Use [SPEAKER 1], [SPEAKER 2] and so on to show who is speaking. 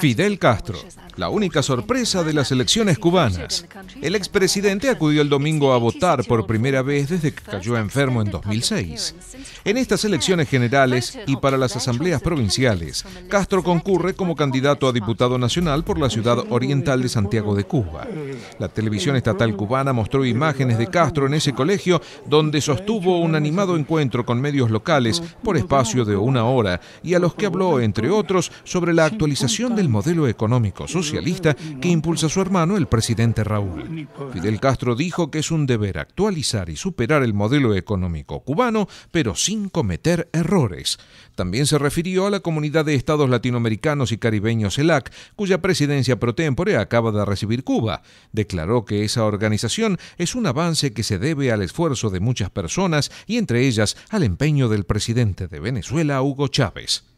[SPEAKER 1] Fidel Castro, la única sorpresa de las elecciones cubanas. El expresidente acudió el domingo a votar por primera vez desde que cayó enfermo en 2006. En estas elecciones generales y para las asambleas provinciales, Castro concurre como candidato a diputado nacional por la ciudad oriental de Santiago de Cuba. La televisión estatal cubana mostró imágenes de Castro en ese colegio donde sostuvo un animado encuentro con medios locales por espacio de una hora y a los que habló en entre otros, sobre la actualización del modelo económico socialista que impulsa su hermano, el presidente Raúl. Fidel Castro dijo que es un deber actualizar y superar el modelo económico cubano, pero sin cometer errores. También se refirió a la Comunidad de Estados Latinoamericanos y Caribeños CELAC, cuya presidencia pro acaba de recibir Cuba. Declaró que esa organización es un avance que se debe al esfuerzo de muchas personas y entre ellas al empeño del presidente de Venezuela, Hugo Chávez.